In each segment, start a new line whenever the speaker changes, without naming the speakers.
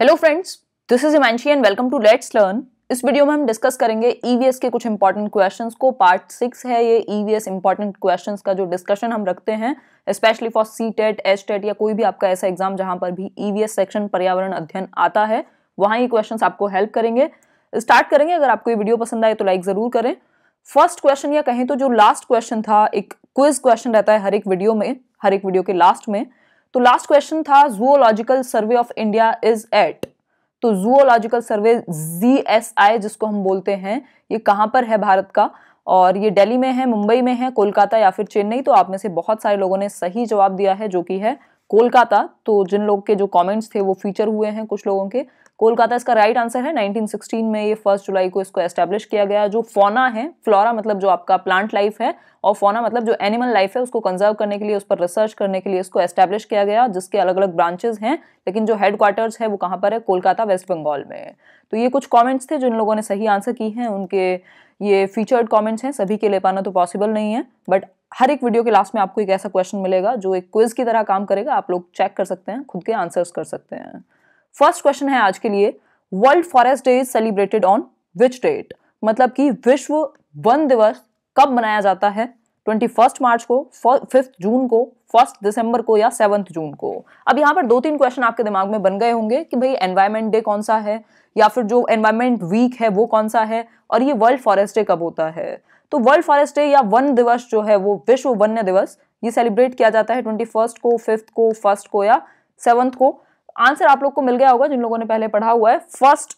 hello friends this is Himanshi and welcome to let's learn इस video में हम discuss करेंगे ईवीएस e के कुछ इंपॉर्टेंट क्वेश्चंस को पार्ट सिक्स है ये ईवीएस इंपॉर्टेंट क्वेश्चंस का जो डिस्कशन हम रखते हैं specially for CTET HTET या कोई भी आपका ऐसा एग्जाम जहां पर भी ईवीएस e सेक्शन पर्यावरण अध्ययन आता है वहां ये क्वेश्चन आपको हेल्प करेंगे स्टार्ट करेंगे अगर आपको ये वीडियो पसंद आए तो लाइक ज़रूर करें फर्स्ट क्वेश्चन या कहें तो जो लास्ट क्वेश्चन था एक क्विज क्वेश्चन रहता है हर एक वीडियो में हर एक वीडियो के लास्ट में तो लास्ट क्वेश्चन था zoological survey of India is at तो zoological survey G S I जिसको हम बोलते हैं ये कहां पर है भारत का और ये दिल्ली में है मुंबई में है कोलकाता या फिर चेन्नई तो आप में से बहुत सारे लोगों ने सही जवाब दिया है जो कि है कोलकाता तो जिन लोग के जो कमेंट्स थे वो फीचर हुए हैं कुछ लोगों के कोलकाता इसका राइट आंसर है 1916 में ये फर्स्ट जुलाई को इसको एस्टेब्लिश किया गया जो फोना है फ्लोरा मतलब जो आपका प्लांट लाइफ है और फोना मतलब जो एनिमल लाइफ है उसको कंजर्व करने के लिए उस पर रिसर्च करने के लिए इसको एस्टेब्लिश किया गया जिसके अलग अलग ब्रांचेज हैं लेकिन जो हेडक्वार्टर्स है वो कहाँ पर है कोलकाता वेस्ट बंगाल में तो ये कुछ कॉमेंट्स थे जिन लोगों ने सही आंसर की है उनके ये फीचर्ड कॉमेंट्स हैं सभी के ले पाना तो पॉसिबल नहीं है बट हर एक वीडियो के लास्ट में आपको एक ऐसा क्वेश्चन मिलेगा जो एक क्विज की तरह काम करेगा आप लोग चेक कर सकते हैं खुद के आंसर्स कर सकते हैं फर्स्ट क्वेश्चन है आज के लिए world forest day is celebrated on which date मतलब कि विश्व वन दिवस कब मनाया जाता है ट्वेंटी फर्स्ट मार्च को फिफ्थ जून को फर्स्ट दिसंबर को या सेवंथ जून को अब यहाँ पर दो तीन क्वेश्चन आपके दिमाग में बन गए होंगे कि भाई एनवायरमेंट डे कौन सा है या फिर जो एनवायरमेंट वीक है वो कौन सा है और ये वर्ल्ड फॉरेस्ट डे कब होता है तो वर्ल्ड फॉरेस्ट डे या वन दिवस जो है वो विश्व वन्य दिवस ये सेलिब्रेट किया जाता है ट्वेंटी फर्स्ट को फिफ्थ को फर्स्ट को या सेवंथ को आंसर आप लोग को मिल गया होगा जिन लोगों ने पहले पढ़ा हुआ है फर्स्ट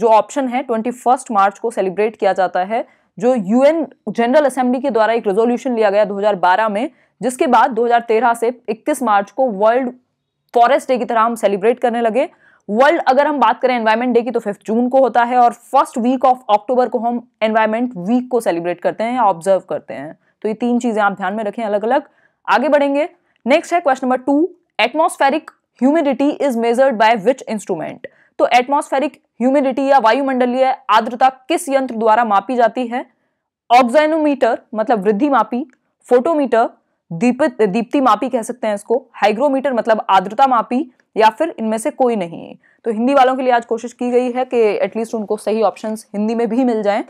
जो ऑप्शन है ट्वेंटी फर्स्ट मार्च को सेलिब्रेट किया जाता है जो यूएन जनरल असेंबली के द्वारा एक रेजोल्यूशन लिया गया 2012 में जिसके बाद 2013 से 21 मार्च को वर्ल्ड फॉरेस्ट डे की तरह हम सेलिब्रेट करने लगे वर्ल्ड अगर हम बात करें एनवायरमेंट डे की तो फिफ्थ जून को होता है और फर्स्ट वीक ऑफ अक्टूबर को हम एनवायरमेंट वीक को सेलिब्रेट करते हैं ऑब्जर्व करते हैं तो ये तीन चीज़ें आप ध्यान में रखें अलग अलग आगे बढ़ेंगे नेक्स्ट है question number two atmospheric humidity is measured by which instrument तो एटमॉस्फेरिक ह्यूमिडिटी या वायुमंडलीय आर्द्रता किस यंत्र द्वारा मापी जाती है ऑक्साइनोमीटर मतलब वृद्धि मापी फोटोमीटर दीपित दीप्ति मापी कह सकते हैं इसको हाइग्रोमीटर मतलब आर्द्रता मापी या फिर इनमें से कोई नहीं तो हिंदी वालों के लिए आज कोशिश की गई है कि एटलीस्ट उनको सही ऑप्शन हिंदी में भी मिल जाए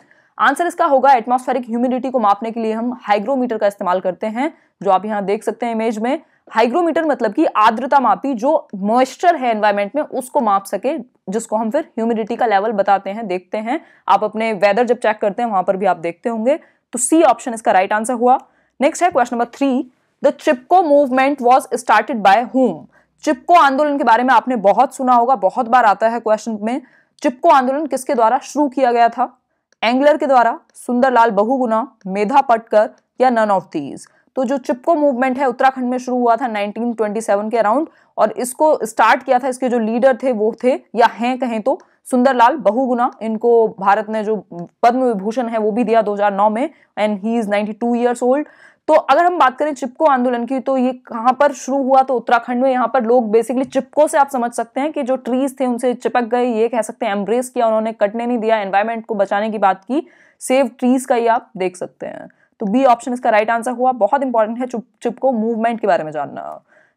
आंसर इसका होगा एटमॉस्फेरिक ह्यूमिडिटी को मापने के लिए हम हाइग्रोमीटर का इस्तेमाल करते हैं जो आप यहां देख सकते हैं इमेज में हाइग्रोमीटर मतलब कि आर्द्रता मापी जो मॉइस्चर है एनवायरमेंट में उसको माप सके जिसको हम फिर ह्यूमिडिटी का लेवल बताते हैं देखते हैं आप अपने वेदर जब चेक करते हैं वहां पर भी आप देखते होंगे तो सी ऑप्शन इसका राइट आंसर हुआ नेक्स्ट है question number three the Chipko movement was started by होम चिपको आंदोलन के बारे में आपने बहुत सुना होगा बहुत बार आता है क्वेश्चन में चिपको आंदोलन किसके द्वारा शुरू किया गया था एंगलर के द्वारा सुंदरलाल बहुगुना मेधा पटकर या नन ऑफ दीज तो जो चिपको मूवमेंट है उत्तराखंड में शुरू हुआ था 1927 के अराउंड और इसको स्टार्ट किया था इसके जो लीडर थे वो थे या हैं कहें तो सुंदरलाल बहुगुना इनको भारत ने जो पद्म विभूषण है वो भी दिया 2009 में and he is 92 years old तो अगर हम बात करें चिपको आंदोलन की तो ये कहाँ पर शुरू हुआ तो उत्तराखंड में यहाँ पर लोग बेसिकली चिपको से आप समझ सकते हैं कि जो ट्रीज थे उनसे चिपक गए ये कह सकते हैं एम्ब्रेस किया उन्होंने कटने नहीं दिया एनवायरमेंट को बचाने की बात की सेव ट्रीज का ही आप देख सकते हैं तो बी ऑप्शन इसका राइट आंसर हुआ बहुत इंपॉर्टेंट है चुप चुप को मूवमेंट के बारे में जानना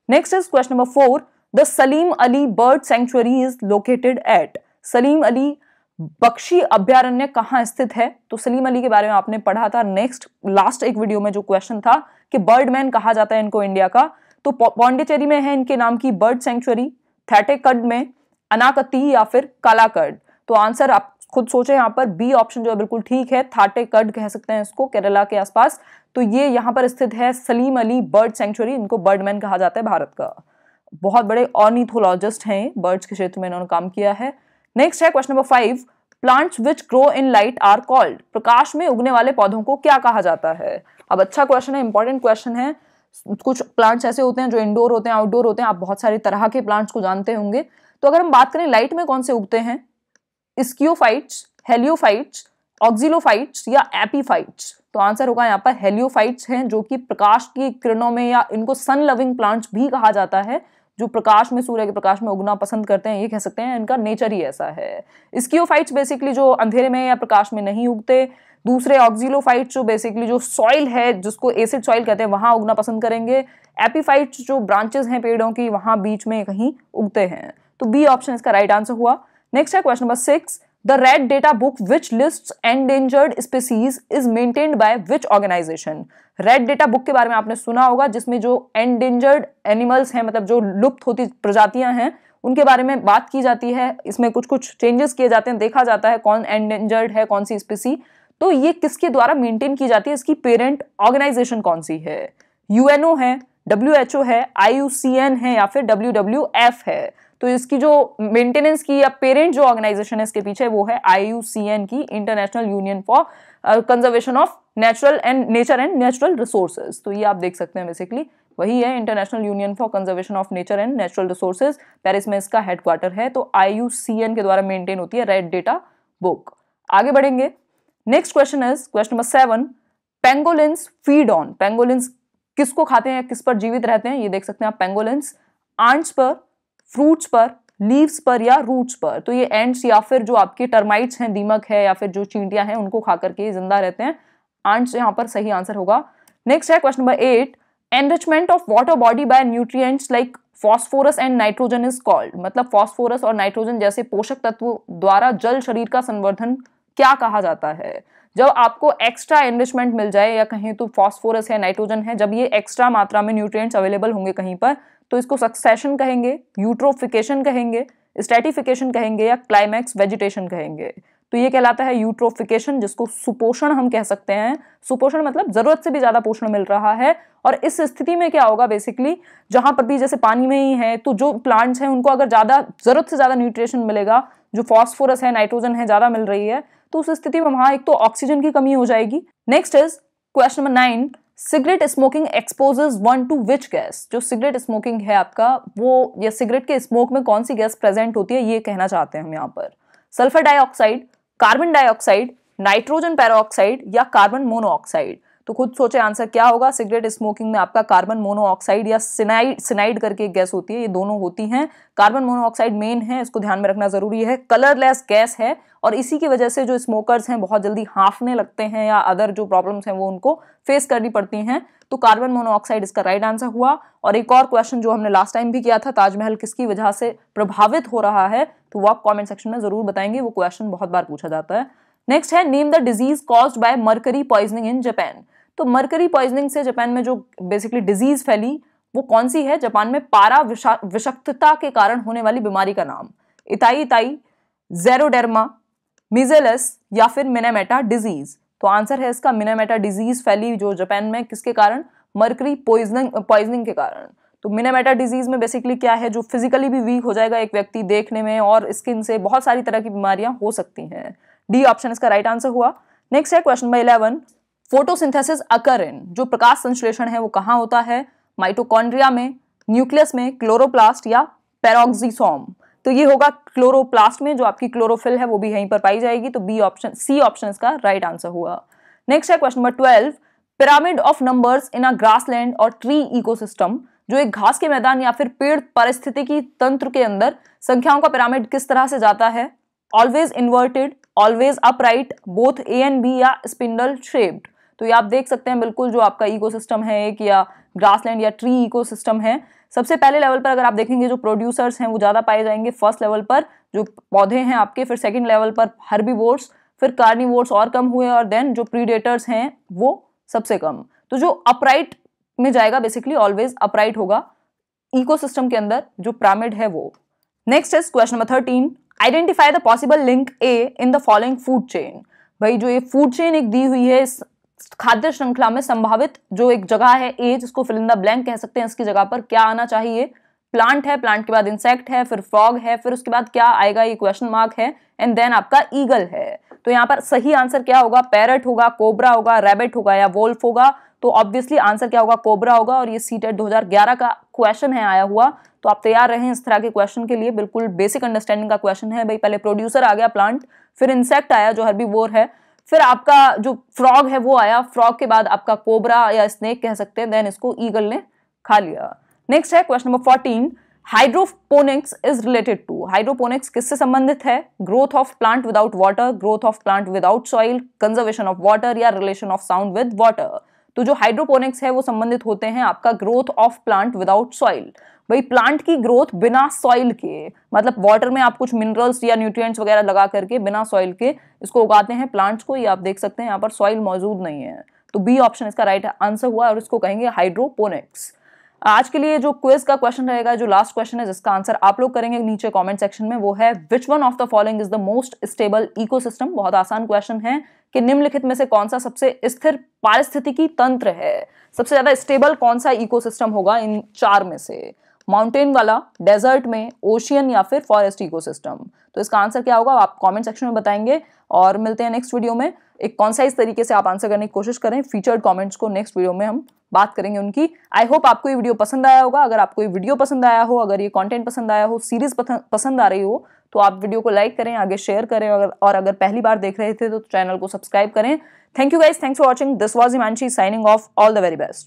next is question number four the Salim Ali bird sanctuary is located at Salim Ali बक्शी अभ्यारण्य कहाँ स्थित है तो सलीम अली के बारे में आपने पढ़ा था नेक्स्ट लास्ट एक वीडियो में जो क्वेश्चन था कि बर्डमैन कहा जाता है इनको इंडिया का तो पौंडेचेरी में है इनके नाम की बर्ड सेंचुरी थैटेकड में अनाकती या फिर कालाकड तो आंसर आप खुद सोचें यहाँ पर बी ऑप्शन जो है बिल्कुल ठीक है थाटे कड कह सकते हैं इसको केरला के आसपास तो ये यहाँ पर स्थित है सलीम अली बर्ड सेंचुरी इनको बर्डमैन कहा जाता है भारत का बहुत बड़े ऑर्निथोलॉजिस्ट हैं बर्ड्स के क्षेत्र में इन्होंने काम किया है नेक्स्ट है question number five plants which grow in light are called प्रकाश में उगने वाले पौधों को क्या कहा जाता है अब अच्छा क्वेश्चन है इंपॉर्टेंट क्वेश्चन है कुछ प्लांट्स ऐसे होते हैं जो इंडोर होते हैं आउटडोर होते हैं आप बहुत सारे तरह के प्लांट्स को जानते होंगे तो अगर हम बात करें लाइट में कौन से उगते हैं स्क्यूफाइट्स हेलियोफाइट्स ऑक्सिलोफाइट्स या एपीफाइट्स तो आंसर होगा यहाँ पर हेलियोफाइट्स हैं जो कि प्रकाश की किरणों में या इनको सन लविंग प्लांट्स भी कहा जाता है जो प्रकाश में सूर्य के प्रकाश में उगना पसंद करते हैं ये कह सकते हैं इनका नेचर ही ऐसा है स्कियोफाइट्स बेसिकली जो अंधेरे में या प्रकाश में नहीं उगते दूसरे ऑक्जिलोफाइट जो बेसिकली जो सॉइल है जिसको एसिड सॉइल कहते हैं वहाँ उगना पसंद करेंगे एपीफाइट्स जो ब्रांचेस हैं पेड़ों की वहाँ बीच में कहीं उगते हैं तो बी ऑप्शन इसका राइट आंसर हुआ नेक्स्ट है question number six the red data book which list endangered species is maintained by which organisation red data book के बारे में आपने सुना होगा जिसमें जो एंडेंजर्ड एनिमल्स हैं मतलब जो लुप्त होती प्रजातियां हैं उनके बारे में बात की जाती है इसमें कुछ कुछ चेंजेस किए जाते हैं देखा जाता है कौन एंडेंजर्ड है कौन सी स्पीसी तो ये किसके द्वारा मेंटेन की जाती है इसकी पेरेंट ऑर्गेनाइजेशन कौन सी है यूएनओ है डब्ल्यू है आई है या फिर डब्ल्यू है तो इसकी जो मेंटेनेंस की या पेरेंट जो ऑर्गेनाइजेशन है इसके पीछे वो है आई की international union for conservation of natural and nature and natural resources तो ये आप देख सकते हैं बेसिकली वही है international union for conservation of nature and natural resources Paris में इसका हेडक्वार्टर है तो आई के द्वारा मेंटेन होती है रेड डेटा बुक आगे बढ़ेंगे next question is question number seven pangolin feed on pangolin किसको खाते हैं किस पर जीवित रहते हैं ये देख सकते हैं आप पेंगोलिन आंट्स पर फ्रूट्स पर लीव्स पर या रूट्स पर तो ये एंड्स या फिर जो आपके टर्माइट्स हैं दीमक है या फिर जो चींटियां हैं उनको खा करके जिंदा रहते हैं आंट्स यहाँ पर सही आंसर होगा नेक्स्ट है question number eight enrichment of water body by nutrients like phosphorus and nitrogen is called मतलब फॉस्फोरस और नाइट्रोजन जैसे पोषक तत्व द्वारा जल शरीर का संवर्धन क्या कहा जाता है जब आपको एक्स्ट्रा एनरिचमेंट मिल जाए या कहीं तो फॉस्फोरस है नाइट्रोजन है जब ये एक्स्ट्रा मात्रा में न्यूट्रिएंट्स अवेलेबल होंगे कहीं पर तो इसको सक्सेशन कहेंगे यूट्रोफिकेशन कहेंगे स्टेटिफिकेशन कहेंगे या क्लाइमैक्स वेजिटेशन कहेंगे तो ये कहलाता है यूट्रोफिकेशन जिसको सुपोषण हम कह सकते हैं सुपोषण मतलब ज़रूरत से भी ज़्यादा पोषण मिल रहा है और इस स्थिति में क्या होगा बेसिकली जहां पर भी जैसे पानी में ही है तो जो प्लांट्स हैं उनको अगर ज़्यादा ज़रूरत से ज़्यादा न्यूट्रिशन मिलेगा जो फॉस्फोरस है नाइट्रोजन है ज़्यादा मिल रही है तो उस स्थिति में वहां एक तो ऑक्सीजन की कमी हो जाएगी next is question number nine cigarette smoking exposes one to which gas जो सिगरेट स्मोकिंग है आपका वो या सिगरेट के स्मोक में कौन सी गैस प्रेजेंट होती है ये कहना चाहते हैं हम यहाँ पर sulphur dioxide carbon dioxide nitrogen peroxide या कार्बन मोनोऑक्साइड तो खुद सोचे आंसर क्या होगा सिगरेट स्मोकिंग में आपका कार्बन मोनोऑक्साइड या सिनाइड सिनाइड करके एक गैस होती है ये दोनों होती हैं कार्बन मोनोऑक्साइड मेन है इसको ध्यान में रखना ज़रूरी है कलरलेस गैस है और इसी की वजह से जो स्मोकर्स हैं बहुत जल्दी हाँफने लगते हैं या अदर जो प्रॉब्लम्स हैं वो उनको फेस करनी पड़ती हैं तो कार्बन मोनोऑक्साइड इसका राइट आंसर हुआ और एक और क्वेश्चन जो हमने लास्ट टाइम भी किया था ताजमहल किसकी वजह से प्रभावित हो रहा है तो वो आप कॉमेंट सेक्शन में ज़रूर बताएंगे वो क्वेश्चन बहुत बार पूछा जाता है नेक्स्ट है name the disease caused by mercury poisoning in Japan तो मरकरी पॉइजनिंग से जापान में जो बेसिकली डिजीज़ फैली वो कौन सी है जापान में पारा विषक्तता के कारण होने वाली बीमारी का नाम इताई इताई जेरोडर्मा मिजेलस या फिर मिनामेटा डिजीज़ तो आंसर है इसका मिनामेटा डिजीज़ फैली जो जापान में किसके कारण मरकरी पॉइजनिंग पॉइजनिंग के कारण तो मिनामेटा डिजीज़ में बेसिकली क्या है जो फिजिकली भी वीक हो जाएगा एक व्यक्ति देखने में और स्किन से बहुत सारी तरह की बीमारियां हो सकती हैं डी ऑप्शन इसका राइट आंसर हुआ नेक्स्ट है question number eleven photosynthesis occur in जो प्रकाश संश्लेषण है वो कहाँ होता है माइटोकॉन्ड्रिया में न्यूक्लियस में क्लोरोप्लास्ट या पेरोक्सिसोम तो ये होगा क्लोरोप्लास्ट में जो आपकी क्लोरोफिल है वो भी यहीं पर पाई जाएगी तो बी ऑप्शन सी ऑप्शन इसका राइट आंसर हुआ नेक्स्ट है question number twelve pyramid of numbers in a grassland और ट्री इकोसिस्टम जो एक घास के मैदान या फिर पेड़ पारिस्थितिकी तंत्र के अंदर संख्याओं का पिरामिड किस तरह से जाता है always inverted always upright both A and B या स्पिंडल शेप्ड तो ये आप देख सकते हैं बिल्कुल जो आपका इको है एक या ग्रास या ट्री इको है सबसे पहले लेवल पर अगर आप देखेंगे जो प्रोड्यूसर्स हैं वो ज़्यादा पाए जाएंगे फर्स्ट लेवल पर जो पौधे हैं आपके फिर सेकेंड लेवल पर हर्बीवोर्स फिर कार्निवोर्स और कम हुए और देन जो प्रीडेटर्स हैं वो सबसे कम तो जो अपराइट में जाएगा बेसिकली ऑलवेज अपराइट होगा इकोसिस्टम के अंदर जो प्रामिड है वो next is question number thirteen identify the possible link A in the following food chain भाई जो ये फूड चेन एक दी हुई है खाद्य श्रृंखला में संभावित जो एक जगह है ए जिसको फिलिंदा ब्लैंक कह सकते हैं इसकी जगह पर क्या आना चाहिए प्लांट है प्लांट के बाद इंसेक्ट है फिर फ्रॉग है फिर उसके बाद क्या आएगा ये क्वेश्चन मार्क है एंड देन आपका ईगल है तो यहाँ पर सही आंसर क्या होगा पैरट होगा कोबरा होगा रैबिट होगा या वोल्फ होगा तो ऑब्वियसली आंसर क्या होगा कोबरा होगा और ये सीटेट 2011 का क्वेश्चन है आया हुआ तो आप तैयार रहें इस तरह के क्वेश्चन के लिए बिल्कुल बेसिक अंडरस्टैंडिंग का क्वेश्चन है भाई पहले प्रोड्यूसर आ गया प्लांट फिर इंसेक्ट आया जो हर है फिर आपका जो फ्रॉग है वो आया फ्रॉग के बाद आपका कोबरा या स्नेक कह सकते हैं देन इसको ईगल ने खा लिया नेक्स्ट है question number fourteen hydroponics is related to hydroponics किससे संबंधित है growth of plant without water growth of plant without soil conservation of water या relation of sound with water तो जो हाइड्रोपोनिक्स है वो संबंधित होते हैं आपका growth of plant without soil भाई प्लांट की ग्रोथ बिना सॉइल के मतलब वाटर में आप कुछ मिनरल्स या न्यूट्रिएंट्स वगैरह लगा करके बिना सॉइल के इसको उगाते हैं प्लांट्स को ये आप देख सकते हैं यहाँ पर सॉइल मौजूद नहीं है तो बी ऑप्शन इसका राइट आंसर हुआ और इसको कहेंगे हाइड्रोपोनिक्स आज के लिए जो क्विज का क्वेश्चन रहेगा जो लास्ट क्वेश्चन है जिसका आंसर आप लोग करेंगे नीचे कमेंट सेक्शन में वो है which one of the following is the most stable ecosystem बहुत आसान क्वेश्चन है कि निम्नलिखित में से कौन सा सबसे स्थिर पारिस्थितिकी तंत्र है सबसे ज्यादा स्टेबल कौन सा इको होगा इन चार में से माउंटेन वाला डेजर्ट में ओशियन या फिर फॉरेस्ट इकोसिस्टम तो इसका आंसर क्या होगा आप कमेंट सेक्शन में बताएंगे और मिलते हैं नेक्स्ट वीडियो में एक कॉन्साइज तरीके से आप आंसर करने की कोशिश करें फीचर्ड कमेंट्स को नेक्स्ट वीडियो में हम बात करेंगे उनकी आई होप आपको ये वीडियो पसंद आया होगा अगर आपको ये वीडियो पसंद आया हो अगर ये कंटेंट पसंद आया हो सीरीज पसंद आ रही हो तो आप वीडियो को लाइक करें आगे शेयर करें अगर और अगर पहली बार देख रहे थे तो चैनल को सब्सक्राइब करें thank you guys thanks for watching this was Himanshi signing off all the very best